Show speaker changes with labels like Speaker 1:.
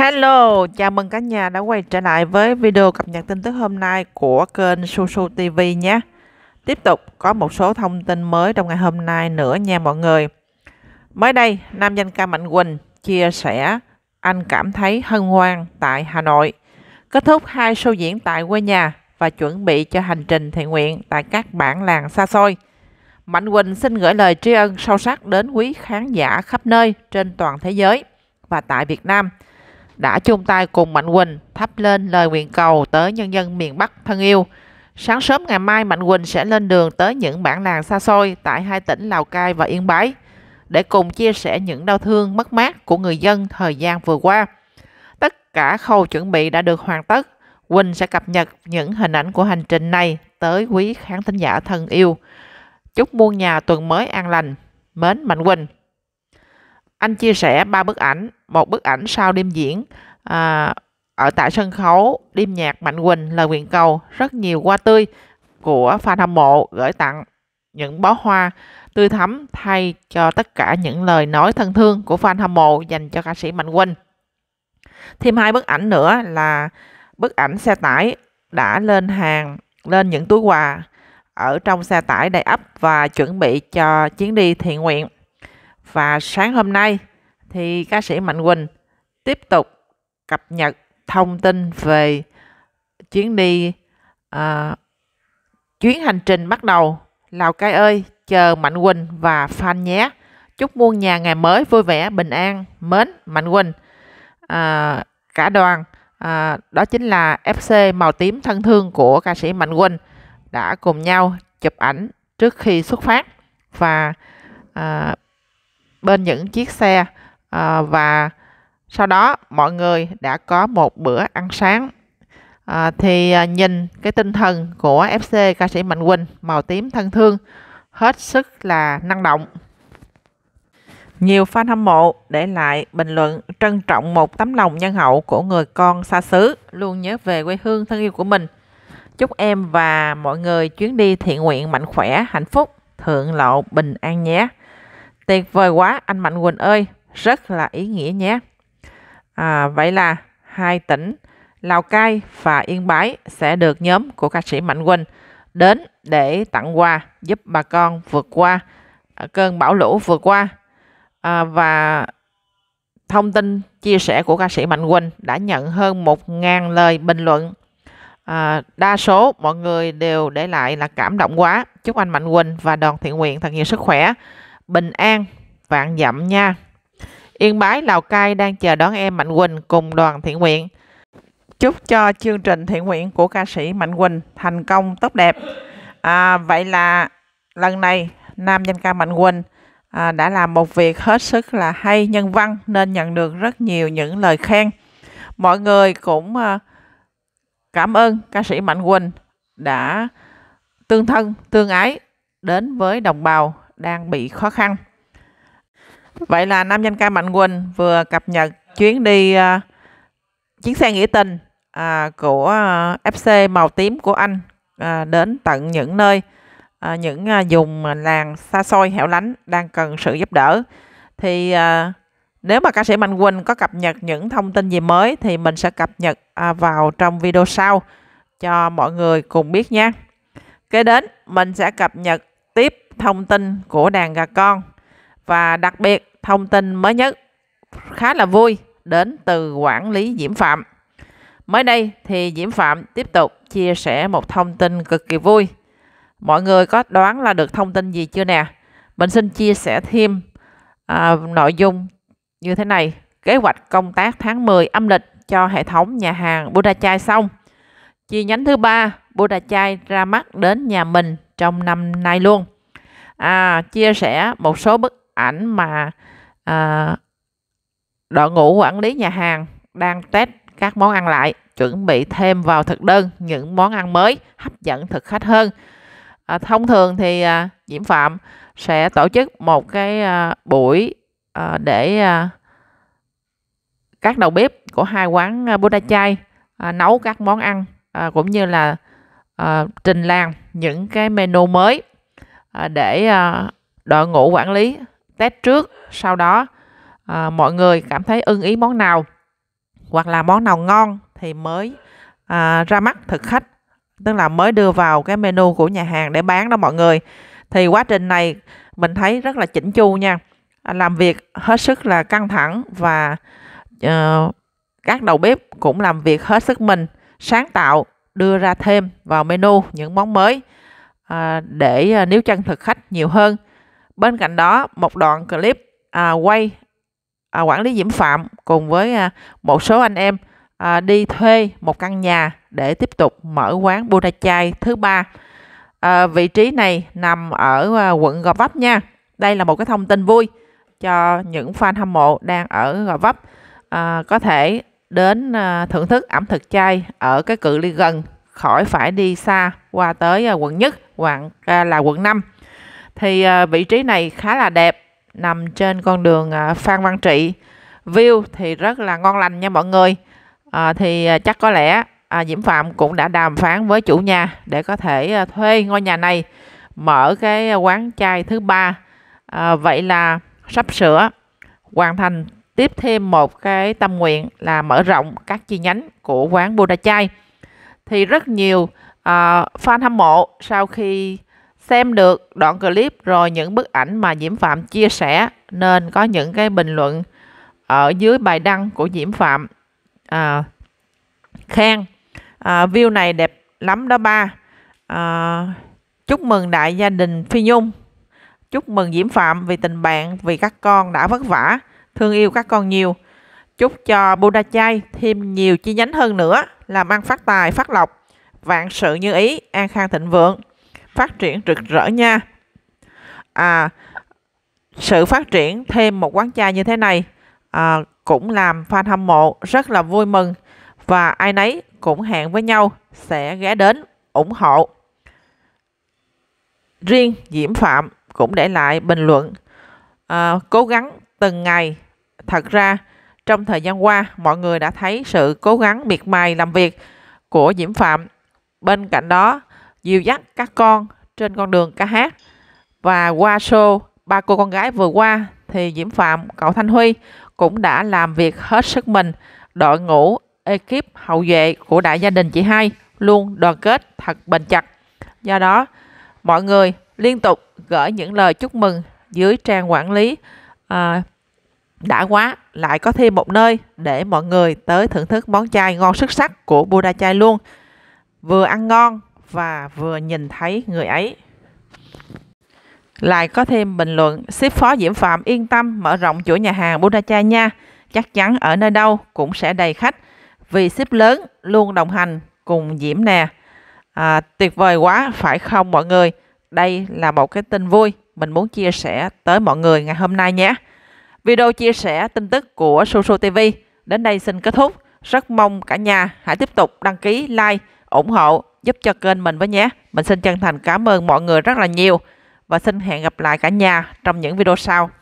Speaker 1: Hello, chào mừng cả nhà đã quay trở lại với video cập nhật tin tức hôm nay của kênh Susu TV nhé. Tiếp tục có một số thông tin mới trong ngày hôm nay nữa nha mọi người. Mới đây, nam danh ca Mạnh Quỳnh chia sẻ anh cảm thấy hân hoan tại Hà Nội. Kết thúc hai show diễn tại quê nhà và chuẩn bị cho hành trình thiện nguyện tại các bản làng xa xôi. Mạnh Quỳnh xin gửi lời tri ân sâu sắc đến quý khán giả khắp nơi trên toàn thế giới và tại Việt Nam – đã chung tay cùng Mạnh Quỳnh thắp lên lời nguyện cầu tới nhân dân miền Bắc thân yêu. Sáng sớm ngày mai Mạnh Quỳnh sẽ lên đường tới những bản làng xa xôi tại hai tỉnh Lào Cai và Yên Bái để cùng chia sẻ những đau thương mất mát của người dân thời gian vừa qua. Tất cả khâu chuẩn bị đã được hoàn tất. Quỳnh sẽ cập nhật những hình ảnh của hành trình này tới quý khán thính giả thân yêu. Chúc muôn nhà tuần mới an lành. Mến Mạnh Quỳnh. Anh chia sẻ ba bức ảnh, một bức ảnh sau đêm diễn à, ở tại sân khấu đêm nhạc Mạnh Quỳnh lời nguyện cầu rất nhiều hoa tươi của fan hâm mộ gửi tặng những bó hoa tươi thắm thay cho tất cả những lời nói thân thương của fan hâm mộ dành cho ca sĩ Mạnh Quỳnh. Thêm hai bức ảnh nữa là bức ảnh xe tải đã lên hàng lên những túi quà ở trong xe tải đầy ấp và chuẩn bị cho chuyến đi thiện nguyện. Và sáng hôm nay thì ca sĩ Mạnh Quỳnh tiếp tục cập nhật thông tin về chuyến đi à, chuyến hành trình bắt đầu Lào Cai ơi chờ Mạnh Quỳnh và fan nhé chúc muôn nhà ngày mới vui vẻ bình an mến Mạnh Quỳnh à, cả đoàn à, đó chính là FC màu tím thân thương của ca sĩ Mạnh Quỳnh đã cùng nhau chụp ảnh trước khi xuất phát và à, bên những chiếc xe à, và sau đó mọi người đã có một bữa ăn sáng à, thì ờ, nhìn cái tinh thần của FC ca sĩ Mạnh Quỳnh màu tím thân thương hết sức là năng động nhiều fan hâm mộ để lại bình luận trân trọng một tấm lòng nhân hậu của người con xa xứ luôn nhớ về quê hương thân yêu của mình chúc em và mọi người chuyến đi thiện nguyện mạnh khỏe hạnh phúc thượng lộ bình an nhé Tuyệt vời quá anh Mạnh Quỳnh ơi, rất là ý nghĩa nhé. À, vậy là hai tỉnh Lào Cai và Yên Bái sẽ được nhóm của ca sĩ Mạnh Quỳnh đến để tặng quà giúp bà con vượt qua à, cơn bão lũ vừa qua. À, và thông tin chia sẻ của ca sĩ Mạnh Quỳnh đã nhận hơn một ngàn lời bình luận. À, đa số mọi người đều để lại là cảm động quá. Chúc anh Mạnh Quỳnh và đoàn thiện nguyện thật nhiều sức khỏe bình an, vạn dặm nha. Yên Bái, Lào Cai đang chờ đón em Mạnh Quỳnh cùng đoàn thiện nguyện. Chúc cho chương trình thiện nguyện của ca sĩ Mạnh Quỳnh thành công tốt đẹp. À, vậy là lần này nam danh ca Mạnh Quỳnh à, đã làm một việc hết sức là hay nhân văn nên nhận được rất nhiều những lời khen. Mọi người cũng à, cảm ơn ca sĩ Mạnh Quỳnh đã tương thân, tương ái đến với đồng bào đang bị khó khăn. Vậy là nam danh ca Mạnh Quỳnh vừa cập nhật chuyến đi uh, chuyến xe nghĩa tình uh, của uh, à, FC màu tím của anh uh, đến tận những nơi uh, những uh, vùng làng xa xôi hẻo lánh đang cần sự giúp đỡ. Thì uh, nếu mà ca sĩ Mạnh Quỳnh có cập nhật những thông tin gì mới thì mình sẽ cập nhật uh, vào trong video sau cho mọi người cùng biết nha. Kế đến mình sẽ cập nhật tiếp thông tin của đàn gà con và đặc biệt thông tin mới nhất khá là vui đến từ quản lý Diễm Phạm. Mới đây thì Diễm Phạm tiếp tục chia sẻ một thông tin cực kỳ vui. Mọi người có đoán là được thông tin gì chưa nè? Mình xin chia sẻ thêm à, nội dung như thế này. Kế hoạch công tác tháng 10 âm lịch cho hệ thống nhà hàng Buddha Chai xong. Chi nhánh thứ ba Buddha Chai ra mắt đến nhà mình trong năm nay luôn à, chia sẻ một số bức ảnh mà à, đội ngũ quản lý nhà hàng đang test các món ăn lại chuẩn bị thêm vào thực đơn những món ăn mới hấp dẫn thực khách hơn à, thông thường thì à, diễm phạm sẽ tổ chức một cái à, buổi à, để à, các đầu bếp của hai quán à, Buddha Chai à, nấu các món ăn à, cũng như là à, trình làng những cái menu mới à, để à, đội ngũ quản lý test trước sau đó à, mọi người cảm thấy ưng ý món nào hoặc là món nào ngon thì mới à, ra mắt thực khách tức là mới đưa vào cái menu của nhà hàng để bán đó mọi người thì quá trình này mình thấy rất là chỉnh chu nha à, làm việc hết sức là căng thẳng và uh, các đầu bếp cũng làm việc hết sức mình sáng tạo đưa ra thêm vào menu những món mới à, để à, níu chân thực khách nhiều hơn. Bên cạnh đó, một đoạn clip à, quay à, quản lý Diễm Phạm cùng với à, một số anh em à, đi thuê một căn nhà để tiếp tục mở quán Budachai thứ ba. À, vị trí này nằm ở à, quận Gò Vấp nha. Đây là một cái thông tin vui cho những fan hâm mộ đang ở Gò Vấp à, có thể đến à, thưởng thức ẩm thực chay ở cái cự ly gần khỏi phải đi xa qua tới à, quận nhất hoặc à, là quận 5 thì vị trí này khá là đẹp nằm trên con đường Phan Văn Trị view thì rất là ngon lành nha mọi người à, thì chắc có lẽ à, Diễm Phạm cũng đã đàm phán với chủ nhà để có thể thuê ngôi nhà này mở cái quán chai thứ ba à, vậy là sắp sửa hoàn thành tiếp thêm một cái tâm nguyện là mở rộng các chi nhánh của quán Buddha Chai. Thì rất nhiều uh, fan hâm mộ sau khi xem được đoạn clip rồi những bức ảnh mà Diễm Phạm chia sẻ nên có những cái bình luận ở dưới bài đăng của Diễm Phạm uh, khen uh, view này đẹp lắm đó ba. Uh, chúc mừng đại gia đình Phi Nhung. Chúc mừng Diễm Phạm vì tình bạn, vì các con đã vất vả thương yêu các con nhiều. Chúc cho Budachai thêm nhiều chi nhánh hơn nữa, làm ăn phát tài, phát lộc, vạn sự như ý, an khang thịnh vượng, phát triển rực rỡ nha. À, sự phát triển thêm một quán trà như thế này à, cũng làm fan hâm mộ rất là vui mừng và ai nấy cũng hẹn với nhau sẽ ghé đến ủng hộ. Riêng Diễm Phạm cũng để lại bình luận à, cố gắng từng ngày thật ra trong thời gian qua mọi người đã thấy sự cố gắng miệt mài làm việc của Diễm Phạm. Bên cạnh đó, dìu dắt các con trên con đường ca hát và qua show ba cô con gái vừa qua thì Diễm Phạm, cậu Thanh Huy cũng đã làm việc hết sức mình. Đội ngũ ekip hậu vệ của đại gia đình chị Hai luôn đoàn kết thật bền chặt. Do đó, mọi người liên tục gửi những lời chúc mừng dưới trang quản lý à, đã quá lại có thêm một nơi để mọi người tới thưởng thức món chai ngon xuất sắc của Buddha chai luôn. Vừa ăn ngon và vừa nhìn thấy người ấy. Lại có thêm bình luận, ship phó Diễm Phạm yên tâm mở rộng chuỗi nhà hàng Buddha chai nha. Chắc chắn ở nơi đâu cũng sẽ đầy khách vì ship lớn luôn đồng hành cùng Diễm nè. À, tuyệt vời quá phải không mọi người? Đây là một cái tin vui mình muốn chia sẻ tới mọi người ngày hôm nay nhé. Video chia sẻ tin tức của Susu TV đến đây xin kết thúc. Rất mong cả nhà hãy tiếp tục đăng ký, like, ủng hộ giúp cho kênh mình với nhé. Mình xin chân thành cảm ơn mọi người rất là nhiều và xin hẹn gặp lại cả nhà trong những video sau.